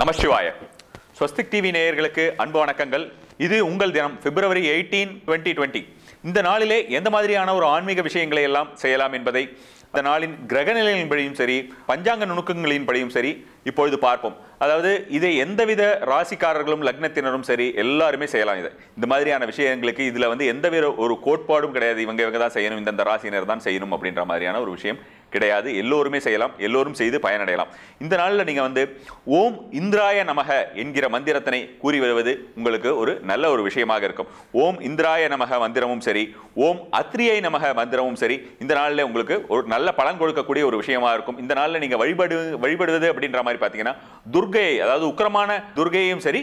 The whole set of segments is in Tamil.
நமசிவாய ஸ்வஸ்திக் டிவி நேயர்களுக்கு அன்பு வணக்கங்கள் இது உங்கள் தினம் பிப்ரவரி எயிட்டீன் டுவெண்ட்டி டுவெண்ட்டி இந்த நாளிலே எந்த மாதிரியான ஒரு ஆன்மீக விஷயங்களை எல்லாம் செய்யலாம் என்பதை இந்த நாளின் கிரகநிலையின்படியும் சரி பஞ்சாங்க நுணுக்கங்களின்படியும் சரி இப்பொழுது பார்ப்போம் அதாவது இதை எந்தவித ராசிக்காரர்களும் லக்னத்தினரும் சரி எல்லாருமே செய்யலாம் இதை இந்த மாதிரியான விஷயங்களுக்கு இதில் வந்து எந்தவித ஒரு கோட்பாடும் கிடையாது இவங்க இவங்க தான் செய்யணும் இந்தந்த ராசியினர் தான் செய்யணும் அப்படின்ற மாதிரியான ஒரு விஷயம் கிடையாது எல்லோருமே செய்யலாம் எல்லோரும் செய்து பயனடையலாம் இந்த நாளில் நீங்கள் வந்து ஓம் இந்திராய நமக என்கிற மந்திரத்தினை கூறி வருவது உங்களுக்கு ஒரு நல்ல ஒரு விஷயமாக இருக்கும் ஓம் இந்திராய நமக மந்திரமும் சரி ஓம் அத்ரியை நமக மந்திரமும் சரி இந்த நாளில் உங்களுக்கு ஒரு நல்ல பலன் கொடுக்கக்கூடிய ஒரு விஷயமா இருக்கும் இந்த நாளில் நீங்கள் வழிபடு வழிபடுவது அப்படின்ற மாதிரி பார்த்தீங்கன்னா துர் துர்கையை அதாவது உக்கிரமான துர்கையும் சரி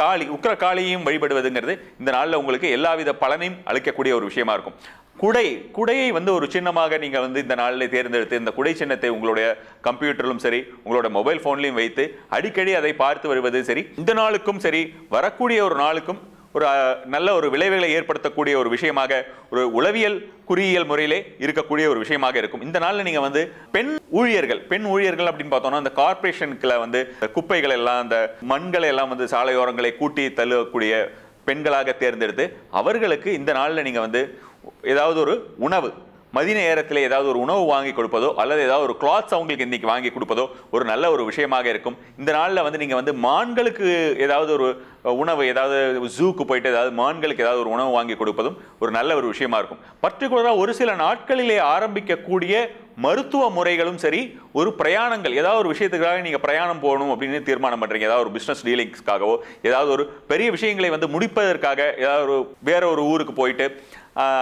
காளி உக்கிர காளியையும் வழிபடுவதுங்கிறது இந்த நாளில் உங்களுக்கு எல்லாவித பலனையும் அளிக்கக்கூடிய ஒரு விஷயமா இருக்கும் குடை குடையை வந்து ஒரு சின்னமாக நீங்கள் வந்து இந்த நாளில் தேர்ந்தெடுத்து இந்த குடை சின்னத்தை உங்களுடைய கம்ப்யூட்டரிலும் சரி உங்களோட மொபைல் ஃபோன்லையும் வைத்து அடிக்கடி அதை பார்த்து வருவது சரி இந்த நாளுக்கும் சரி வரக்கூடிய ஒரு நாளுக்கும் ஒரு நல்ல ஒரு விளைவுகளை ஏற்படுத்தக்கூடிய ஒரு விஷயமாக ஒரு உளவியல் குறியியல் முறையிலே இருக்கக்கூடிய ஒரு விஷயமாக இருக்கும் இந்த நாளில் நீங்கள் வந்து பெண் ஊழியர்கள் பெண் ஊழியர்கள் அப்படின்னு பார்த்தோம்னா அந்த கார்பரேஷனுக்கில் வந்து குப்பைகள் எல்லாம் அந்த மண்களை எல்லாம் வந்து சாலையோரங்களை கூட்டி தள்ளக்கூடிய பெண்களாக தேர்ந்தெடுத்து அவர்களுக்கு இந்த நாளில் நீங்கள் வந்து ஏதாவது ஒரு உணவு மதிய நேரத்தில் ஏதாவது ஒரு உணவு வாங்கி கொடுப்பதோ அல்லது ஏதாவது ஒரு கிளாத்ஸ் அவங்களுக்கு இன்றைக்கி வாங்கி கொடுப்பதோ ஒரு நல்ல ஒரு விஷயமாக இருக்கும் இந்த நாளில் வந்து நீங்கள் வந்து மான்களுக்கு ஏதாவது ஒரு உணவு ஏதாவது ஜூக்கு போயிட்டு ஏதாவது மான்களுக்கு ஏதாவது ஒரு உணவு வாங்கி கொடுப்பதும் ஒரு நல்ல ஒரு விஷயமா இருக்கும் பர்டிகுலராக ஒரு சில நாட்களிலே ஆரம்பிக்கக்கூடிய மருத்துவ முறைகளும் சரி ஒரு பிரயாணங்கள் ஏதாவது ஒரு விஷயத்துக்காக நீங்கள் பிரயாணம் போகணும் அப்படின்னு தீர்மானம் பண்ணுறீங்க ஏதாவது ஒரு பிஸ்னஸ் டீலிங்ஸ்க்காகவோ ஏதாவது ஒரு பெரிய விஷயங்களை வந்து முடிப்பதற்காக ஏதாவது ஒரு வேற ஒரு ஊருக்கு போயிட்டு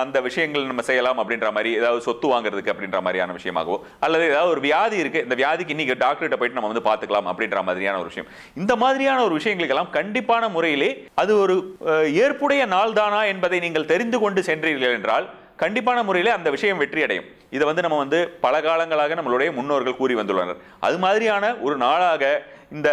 அந்த விஷயங்கள் நம்ம செய்யலாம் அப்படின்ற மாதிரி ஏதாவது சொத்து வாங்குறதுக்கு அப்படின்ற மாதிரியான விஷயமாகவோ அல்லது ஏதாவது ஒரு வியாதி இருக்குது இந்த வியாதிக்கு இன்றைக்கி டாக்டர்கிட்ட போயிட்டு நம்ம வந்து பார்த்துக்கலாம் அப்படின்ற மாதிரியான ஒரு விஷயம் இந்த மாதிரியான ஒரு விஷயங்களுக்கெல்லாம் கண்டிப்பான முறையிலே அது ஒரு ஏற்புடைய நாள்தானா என்பதை நீங்கள் தெரிந்து கொண்டு சென்றீர்கள் என்றால் கண்டிப்பான முறையில் அந்த விஷயம் வெற்றி அடையும் இதை வந்து நம்ம வந்து பல காலங்களாக நம்மளுடைய முன்னோர்கள் கூறி வந்துள்ளனர் அது மாதிரியான ஒரு நாளாக இந்த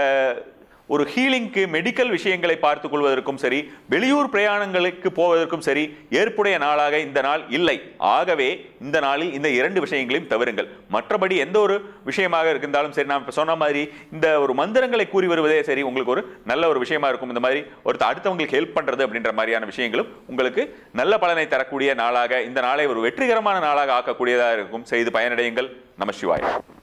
ஒரு ஹீலிங்க்கு மெடிக்கல் விஷயங்களை பார்த்து கொள்வதற்கும் சரி வெளியூர் பிரயாணங்களுக்கு போவதற்கும் சரி ஏற்புடைய நாளாக இந்த நாள் இல்லை ஆகவே இந்த நாளில் இந்த இரண்டு விஷயங்களையும் தவிருங்கள் மற்றபடி எந்த ஒரு விஷயமாக இருந்தாலும் சரி நான் இப்போ சொன்ன மாதிரி இந்த ஒரு மந்திரங்களை கூறி வருவதே சரி உங்களுக்கு ஒரு நல்ல ஒரு விஷயமா இருக்கும் இந்த மாதிரி ஒருத்த அடுத்தவங்களுக்கு ஹெல்ப் பண்ணுறது அப்படின்ற மாதிரியான விஷயங்களும் உங்களுக்கு நல்ல பலனை தரக்கூடிய நாளாக இந்த நாளை ஒரு வெற்றிகரமான நாளாக ஆக்கக்கூடியதாக இருக்கும் செய்து பயனடையுங்கள் நம சிவாய்